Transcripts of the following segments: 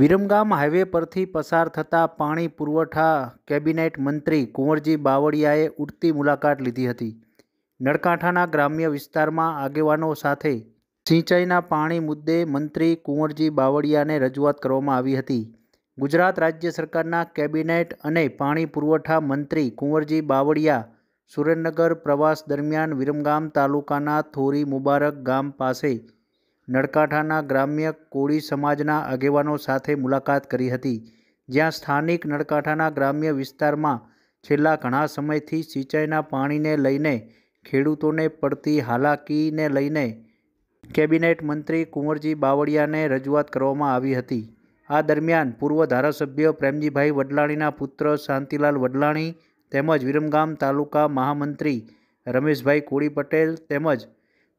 Viramgam highway પરથી પસાર થતા પાણી પુરવઠા કેબિનેટ મંત્રી કુંવરજી બાવળિયાએ ઉડતી મુલાકાત લીધી હતી નળકાંઠાના ગ્રામ્ય વિસ્તારમાં આગેવાનો સાથે સિંચાઈના પાણી મુદ્દે મંત્રી કુંવરજી બાવળિયાને રજૂઆત કરવામાં આવી હતી ગુજરાત રાજ્ય સરકારના કેબિનેટ અને પાણી પુરવઠા મંત્રી કુંવરજી બાવળિયા સુરેન્દ્રનગર પ્રવાસ દરમિયાન વિરમગામ તાલુકાના થોરી મુબારક ગામ પાસે નળકાંઠાના ગ્રામ્ય કોળી સમાજના આગેવાનો સાથે મુલાકાત કરી હતી જ્યાં સ્થાનિક નળકાંઠાના ગ્રામ્ય વિસ્તારમાં છેલ્લા ઘણા સમયથી સિંચાઈના પાણીને લઈને ખેડૂતોને પડતી હાલાકીને લઈને કેબિનેટ મંત્રી કુંવરજી બાવળિયાને રજૂઆત કરવામાં આવી હતી આ દરમિયાન પૂર્વ ધારાસભ્ય પ્રેમજીભાઈ વડલાણીના પુત્ર શાંતિલાલ વડલાણી તેમજ વિરમગામ તાલુકા મહામંત્રી રમેશભાઈ કોળી પટેલ તેમજ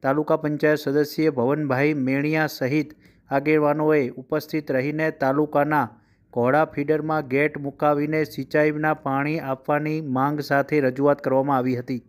તાલુકા પંચાયત સદસ્ય ભવનભાઈ મેણિયા સહિત આગેવાનોએ ઉપસ્થિત રહીને તાલુકાના ઘોડા ફીડરમાં ગેટ મુકાવીને સિંચાઈના પાણી આપવાની માંગ સાથે રજૂઆત કરવામાં આવી હતી